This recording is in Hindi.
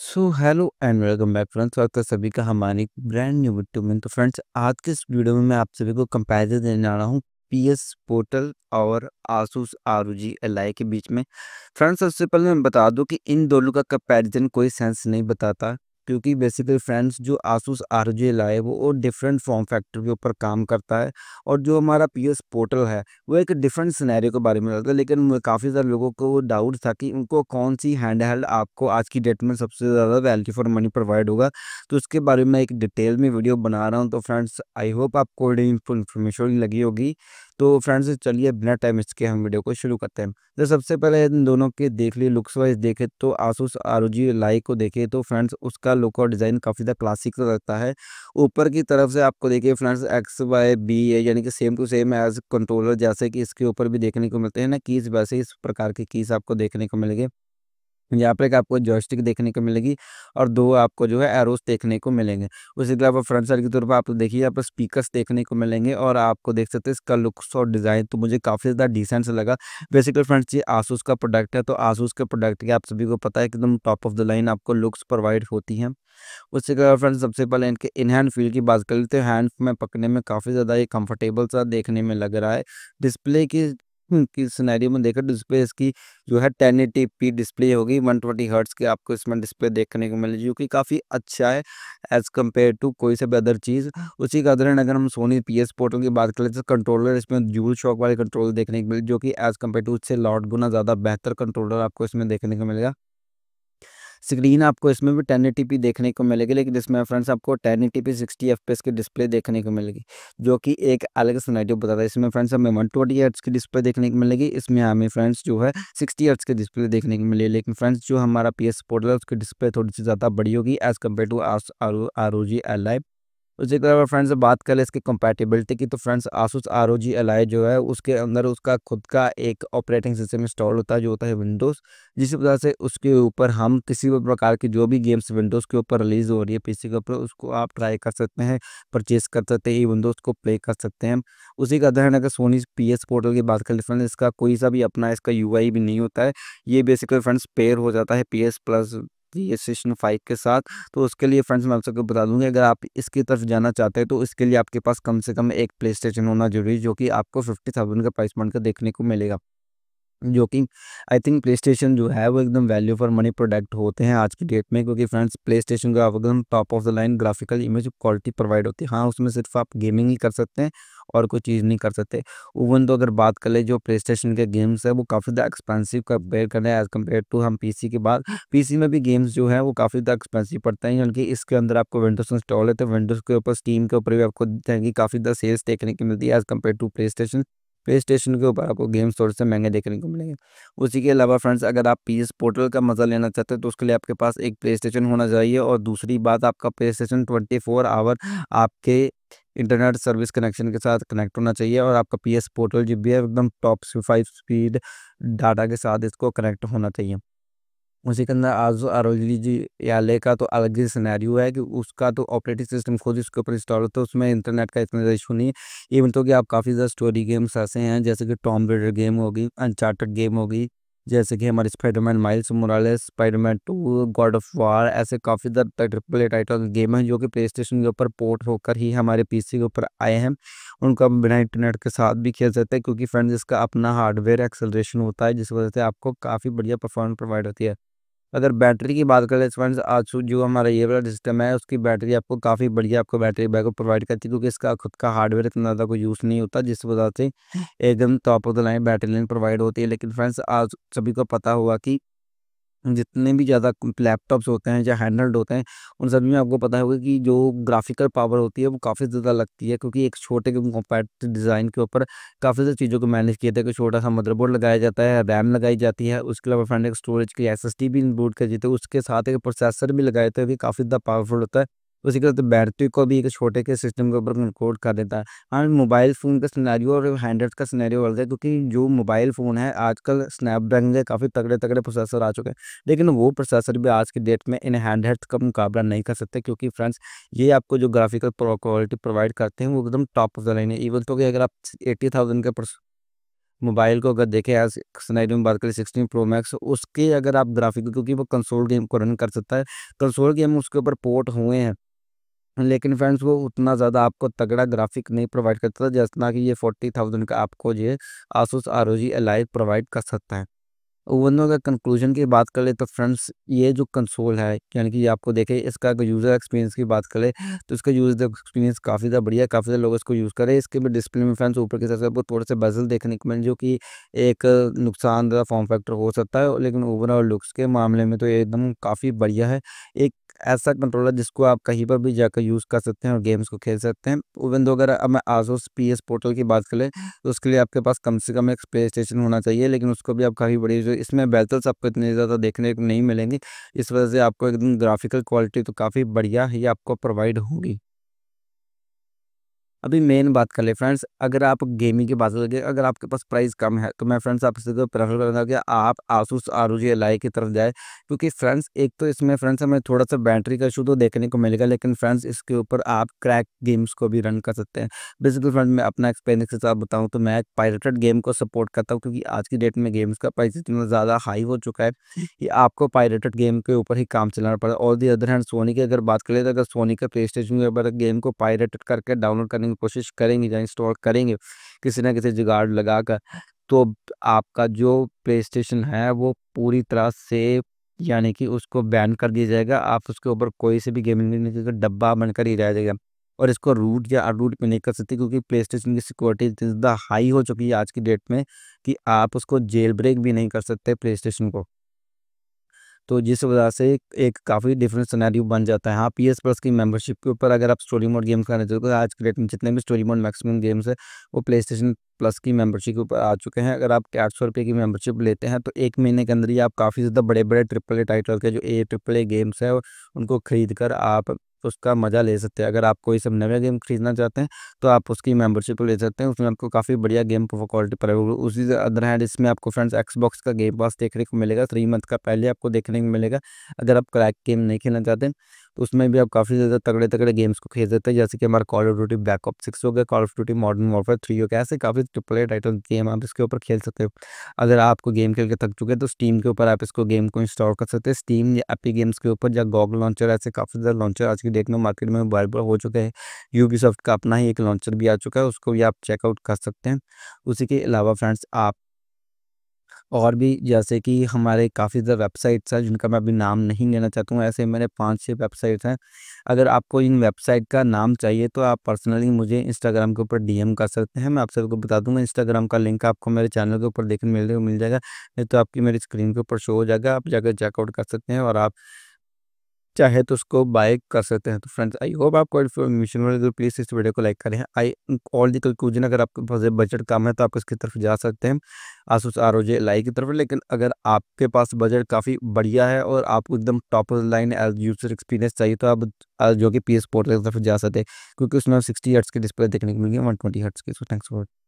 so hello and welcome back friends स्वागत है सभी का हमारी ब्रांड न्यू वीडियो में तो फ्रेंड्स आज के इस वीडियो में मैं आप सभी को कंपैरिजन देने जा रहा हूँ पीएस पोर्टल और Asus R G Ally के बीच में फ्रेंड्स सबसे पहले मैं बता दूं कि इन दोनों का कंपैरिजन कोई सेंस नहीं बताता क्योंकि बेसिकली फ्रेंड्स जो आसूस आर लाए वो और डिफरेंट फॉर्म फैक्टर के ऊपर काम करता है और जो हमारा पी पोर्टल है वो एक डिफरेंट सिनेरियो के बारे में लगता है लेकिन काफ़ी सारे लोगों को डाउट था कि उनको कौन सी हैंड हेल्ड आपको आज की डेट में सबसे ज़्यादा वैल्यू फॉर मनी प्रोवाइड होगा तो उसके बारे में एक डिटेल में वीडियो बना रहा हूँ तो फ्रेंड्स आई होप आपको इन्फॉर्मेशन लगी होगी तो फ्रेंड्स चलिए बिना टाइम इसके हम वीडियो को शुरू करते हैं तो सबसे पहले इन दोनों के देख लिए लुक्स वाइज देखे तो आसूस आर जी लाई को देखे तो फ्रेंड्स उसका लुक और डिज़ाइन काफ़ी ज़्यादा क्लासिक लगता है ऊपर की तरफ से आपको देखिए फ्रेंड्स एक्स वाई बी है यानी कि same to same as controller जैसे कि इसके ऊपर भी देखने को मिलते हैं ना कीज़ वैसे इस प्रकार के कीज़ आपको देखने को मिलेगी यहाँ पर आपको जॉयस्टिक देखने को मिलेगी और दो आपको जो है एरोस देखने को मिलेंगे उसके अलावा फ्रंट साइड की तौर पर आप देखिए यहाँ पर स्पीकर्स देखने को मिलेंगे और आपको देख सकते हैं इसका लुक्स और डिज़ाइन तो मुझे काफ़ी ज़्यादा डिसेंट से लगा बेसिकली फ्रेंड्स ये आसूस का प्रोडक्ट है तो आसूस के प्रोडक्ट के आप सभी को पता है एकदम टॉप ऑफ द लाइन आपको लुक्स प्रोवाइड होती हैं उसके अलावा फ्रेंड्स सबसे पहले इनके इन हैंड फील की बात कर लेते हैं हैंड में पकने में काफ़ी ज़्यादा ये कम्फर्टेबल सा देखने में लग रहा है डिस्प्ले की हम्म, की सिनेरियो में देखा डिस्प्ले इसकी जो है टेन एटी पी डिस्प्ले होगी वन ट्वेंटी हर्ट्स की आपको इसमें डिस्प्ले देखने को मिलेगी जो कि काफ़ी अच्छा है एज़ कम्पेयर टू कोई से बेदर अदर चीज़ उसी का अदरन अगर हम सोनी पी एस पोर्टल की बात करें तो कंट्रोलर इसमें जूल शॉक वाले कंट्रोलर देखने को मिले जो कि एज़ कम्पेयर टू उससे लॉट गुना ज़्यादा बेहतर कंट्रोलर आपको इसमें देखने को मिलेगा स्क्रीन आपको इसमें भी टेन देखने को मिलेगी लेकिन इसमें फ्रेंड्स आपको ten eighty P sixty F P की डिस्प्ले देखने को मिलेगी जो कि एक अलग बता बताता है इसमें फ्रेंड्स हमें वन ट्वेंटी की डिस्प्ले देखने को मिलेगी इसमें हमें फ्रेंड्स जो है सिक्सटी एर्ट्स की डिस्प्ले देखने को मिलेगी लेकिन फ्रेंड्स जो हमारा पी एस पोर्टल है उसकी डिस्प्ले थोड़ी सी ज़्यादा बड़ी होगी as compare to R O G Ally उसी तरह फ्रेंड्स बात कर ले इसकी कंपैटिबिलिटी की तो friends Asus R O G I जो है उसके अंदर उसका खुद का एक ऑपरेटिंग सिस्टम इंस्टॉल होता है जो होता है विंडोज़ जिस वजह से उसके ऊपर हम किसी भी प्रकार की जो भी गेम्स विंडोज़ के ऊपर रिलीज़ हो रही है पीसी के ऊपर उसको आप ट्राई कर सकते हैं परचेज़ कर सकते हैं विंडोज़ को प्ले कर सकते हैं उसी का अध्ययन अगर सोनी पी एस पोर्टल की बात कर ले फ्रेंड्स इसका कोई सा भी अपना इसका यू आई भी नहीं होता है ये बेसिकली फ्रेंड्स पेयर हो जाता है पी एस प्लस सकती है सेशन फाइव के साथ तो उसके लिए फ्रेंड्स मैं आप सबको बता दूंगी अगर आप इसकी तरफ जाना चाहते हैं तो इसके लिए आपके पास कम से कम एक प्ले स्टेशन होना जरूरी है जो कि आपको फिफ्टी थाउजेंड का प्राइस का देखने को मिलेगा जो कि आई थिंक प्ले स्टेशन जो है वो एकदम वैल्यू फॉर मनी प्रोडक्ट होते हैं आज की डेट में क्योंकि फ्रेंड्स प्ले स्टेशन का एकदम top of the line graphical image quality provide होती है हाँ उसमें सिर्फ आप गेमिंग ही कर सकते हैं और कोई चीज़ नहीं कर सकते ओवन तो अगर बात कर ले जो प्ले स्टेशन के गेम्स है वो काफ़ी ज़्यादा एक्सपेंसिव कम्पेयर कर रहे हैं एज़ कम्पेयर टू हम पी सी के बाद पी सी में भी गेम्स जो है वो काफ़ी ज़्यादा एक्सपेंसिव पड़ते हैं कि इसके अंदर आपको विंडोज इंस्टॉल है तो विंडोज़ के ऊपर स्टीम के ऊपर भी आपको जाएंगी काफ़ी ज़्यादा सेल्स देखने की मिलती है as compare to PlayStation PlayStation के ऊपर आपको गेम्स थोड़े से महंगे देखने को मिलेंगे उसी के अलावा फ्रेंड्स अगर आप एस पोर्टल का मज़ा लेना चाहते हैं तो उसके लिए आपके पास एक प्ले स्टेशन होना चाहिए और दूसरी बात आपका PlayStation twenty four hour आपके इंटरनेट सर्विस कनेक्शन के साथ कनेक्ट होना चाहिए और आपका पीएस पोर्टल जो भी है एकदम टॉप फाइव स्पीड डाटा के साथ इसको कनेक्ट होना चाहिए उसी के अंदर आज आर ओ जी याले का तो अलग ही सिनेरियो है कि उसका तो ऑपरेटिंग सिस्टम खुद इसके ऊपर इंस्टॉल होता है उसमें इंटरनेट का इतना इशू नहीं है इवन तो कि आप काफ़ी ज़्यादा स्टोरी गेम्स ऐसे हैं जैसे कि टॉम ब्रेडर गेम होगी अनचार्टेड गेम होगी जैसे कि हमारे Spiderman Miles Morales Spiderman two God of War ऐसे काफ़ी ज़्यादा ट्रिपल ए टाइटल गेम हैं जो कि प्ले स्टेशन के ऊपर पोर्ट होकर ही हमारे पीसी के ऊपर आए हैं उनको हम बिना इंटरनेट के साथ भी खेल सकते हैं क्योंकि फ्रेंड्स इसका अपना हार्डवेयर एक्सेलरेशन होता है जिस वजह से आपको काफ़ी बढ़िया परफॉर्मेंस प्रोवाइड होती है अगर बैटरी की बात करें फ्रेंड्स आज जो हमारा ये वाला सिस्टम है उसकी बैटरी आपको काफ़ी बढ़िया आपको बैटरी बैकअप प्रोवाइड करती है क्योंकि इसका खुद का हार्डवेयर इतना ज़्यादा कोई यूज़ नहीं होता जिस वजह से एकदम top of the line battery line provide होती है लेकिन फ्रेंड्स आज सभी को पता हुआ कि जितने भी ज़्यादा लैपटॉप्स होते हैं या हैंडल्ड होते हैं उन सभी में आपको पता होगा कि जो ग्राफिकल पावर होती है वो काफ़ी ज़्यादा लगती है क्योंकि एक छोटे कॉम्पैक्ट डिज़ाइन के ऊपर काफ़ी सारी चीज़ों को मैनेज किया जाता है छोटा सा मदरबोर्ड लगाया जाता है रैम लगाई जाती है उसके अलावा फ्रेंड एक स्टोरेज की एस भी इंक्लूड कर देते हैं उसके साथ एक प्रोसेसर भी लगाए जाते हैं काफ़ी ज़्यादा पावरफुल होता है उसी के साथ तो बैटरी को भी एक छोटे के सिस्टम के ऊपर कोड कर देता है हाँ मोबाइल फ़ोन का सिनेरियो और हैंड्रेड का सिनेरियो बढ़ गया क्योंकि जो मोबाइल फ़ोन है आजकल स्नैपड्रैगन के काफ़ी तगड़े तगड़े प्रोसेसर आ चुके हैं लेकिन वो प्रोसेसर भी आज के डेट में इन हैंड्रेड का मुकाबला नहीं कर सकते क्योंकि फ्रेंड्स ये आपको जो ग्राफिकल क्वालिटी प्रोवाइड करते हैं वो एकदम टॉप ऑफ द लाइन है इवन तो कि अगर आप एट्टी थाउजेंड का मोबाइल को अगर देखें आज स्नैपड्रैगन में बात करें सिक्सटीन प्रो मैक्स उसके अगर आप ग्राफिक क्योंकि वो कंसोल गेम को रन कर सकता है कंसोल गेम उसके ऊपर पोर्ट हुए हैं लेकिन फ्रेंड्स वो उतना ज़्यादा आपको तगड़ा ग्राफिक नहीं प्रोवाइड करता था जैसा कि ये फोर्टी थाउजेंड का आपको है Asus R O G provide कर सकता है ओवनो अगर कंक्लूजन की बात करें तो फ्रेंड्स ये जो कंसोल है यानी कि आपको देखें इसका अगर यूज़र एक्सपीरियंस की बात करें तो इसका यूज़र एक्सपीरियंस काफ़ी ज़्यादा बढ़िया है काफ़ी ज़्यादा लोग इसको यूज़ करें इसके भी डिस्प्ले में फ्रेंड्स ऊपर की तरफ आपको थोड़े से बजल देखने को मिले जो कि एक नुकसानदा फॉर्म फैक्टर हो सकता है लेकिन ओवरऑल लुक्स के मामले में तो एकदम काफ़ी बढ़िया है एक ऐसा कंट्रोलर जिसको आप कहीं पर भी जाकर यूज़ कर सकते हैं और गेम्स को खेल सकते हैं ओवन दो अगर अब मैं आजोस पी एस पोर्टल की बात करें तो उसके लिए आपके पास कम से कम एक प्ले स्टेशन होना चाहिए लेकिन उसको भी आप काफ़ी बड़ी जो इसमें बेजल्स आपको इतने ज़्यादा देखने को नहीं मिलेंगे इस वजह से आपको एकदम ग्राफिकल क्वालिटी तो काफ़ी बढ़िया ही आपको प्रोवाइड होगी अभी मेन बात कर ले फ्रेंड्स अगर आप गेमिंग की बात करेंगे अगर आपके पास प्राइस कम है तो मैं फ्रेंड्स आपसे तो प्रेफर करूँगा कि आप Asus R G Ally की तरफ जाए क्योंकि फ्रेंड्स एक तो इसमें फ्रेंड्स हमें थोड़ा सा बैटरी का इशू तो देखने को मिलेगा लेकिन फ्रेंड्स इसके ऊपर आप क्रैक गेम्स को भी रन कर सकते हैं बेसिकली फ्रेंड्स मैं अपना एक्सपीरियंस के साथ बताऊँ तो मैं पायरेटेड गेम को सपोर्ट करता हूँ क्योंकि आज की डेट में गेम्स का प्राइस इतना ज़्यादा हाई हो चुका है कि आपको पायरेटेड गेम के ऊपर ही काम चलाना पड़ा और दी अदर हैंड सोनी की अगर बात करें तो अगर सोनी का प्ले स्टेशन के ऊपर गेम को पायरेटेड करके डाउनलोड करने करेंगे कोशिश करेंगे या इंस्टॉल करेंगे किसी ना किसी जुगाड़ लगा कर तो आपका जो प्ले स्टेशन है वो पूरी तरह से यानी कि उसको बैन कर दिया जाएगा आप उसके ऊपर कोई से भी गेमिंग नहीं का डब्बा बनकर ही रह जाएगा और इसको रूट या अनरूट पे नहीं कर सकते क्योंकि प्ले स्टेशन की सिक्योरिटी इतनी ज़्यादा हाई हो चुकी है आज की डेट में कि आप उसको जेल ब्रेक भी नहीं कर सकते प्ले स्टेशन को तो जिस वजह से एक काफ़ी डिफरेंट सिनेरियो बन जाता है हाँ पी एस प्लस की मेंबरशिप के ऊपर अगर आप स्टोरी मोड गेम्स खाने चाहते हो तो आज के डेट में जितने भी स्टोरी मोड मैक्सिमम गेम्स है वो प्ले स्टेशन प्लस की मेंबरशिप के ऊपर आ चुके हैं अगर आप आठ सौ रुपये की मेंबरशिप लेते हैं तो एक महीने के अंदर ही आप काफ़ी ज़्यादा बड़े बड़े ट्रिपल ए टाइटल के जो ए ट्रिपल ए गेम्स हैं उनको खरीद कर आप तो उसका मज़ा ले सकते हैं अगर आप कोई सब नया गेम खरीदना चाहते हैं तो आप उसकी मेंबरशिप ले सकते हैं उसमें आपको काफ़ी बढ़िया गेम क्वालिटी पर उसी अदर हैंड इसमें आपको फ्रेंड्स एक्सबॉक्स का गेम पास देखने को मिलेगा थ्री मंथ का पहले आपको देखने को मिलेगा अगर आप क्रैक गेम नहीं खेलना चाहते तो उसमें भी आप काफ़ी ज़्यादा तगड़े तगड़े गेम्स को खेल सकते हैं जैसे कि हमारा Call of Duty backup six हो गया Call of Duty Modern Warfare three हो गया ऐसे काफ़ी ट्रिपल टाइटल गेम आप इसके ऊपर खेल सकते हो अगर आपको गेम खेल के थक चुके हैं तो स्टीम के ऊपर आप इसको गेम को इंस्टॉल कर सकते हैं स्टीम या एपी गेम्स के ऊपर या गॉग लॉन्चर ऐसे काफ़ी ज़्यादा लॉन्चर आज की डेट में मार्केट में मोबाइल हो चुके हैं यूबीसॉफ्ट का अपना ही एक लॉन्चर भी आ चुका है उसको भी आप चेकआउट कर सकते हैं उसी के अलावा फ्रेंड्स आप और भी जैसे कि हमारे काफ़ी ज़्यादा वेबसाइट्स हैं जिनका मैं अभी नाम नहीं लेना चाहता हूँ ऐसे मेरे पाँच छः वेबसाइट्स हैं अगर आपको इन वेबसाइट का नाम चाहिए तो आप पर्सनली मुझे इंस्टाग्राम के ऊपर डीएम कर सकते हैं मैं आप सबको बता दूंगा इंस्टाग्राम का लिंक आपको मेरे चैनल के ऊपर देखने मिल मिल जाएगा नहीं तो आपकी मेरी स्क्रीन के ऊपर शो हो जाएगा आप जाकर चेकआउट कर सकते हैं और आप चाहे तो उसको बाय कर सकते हैं तो फ्रेंड्स आई होप आपको इन्फॉर्मेशन प्लीज़ इस वीडियो को लाइक करें आई ऑल दी कंक्लूजन अगर आपके पास बजट कम है तो आप इसकी तरफ जा सकते हैं आसूस आर ओ लाई की तरफ लेकिन अगर आपके पास बजट काफ़ी बढ़िया है और आपको एकदम top line as user experience चाहिए तो आप जो कि पी एस पोर्टल की तरफ जा सकते हैं क्योंकि उसमें सिक्सटी हर्ट्स की डिस्प्ले देखने को मिलेगी वन ट्वेंटी हर्ट्स की सो थैंक्स फॉर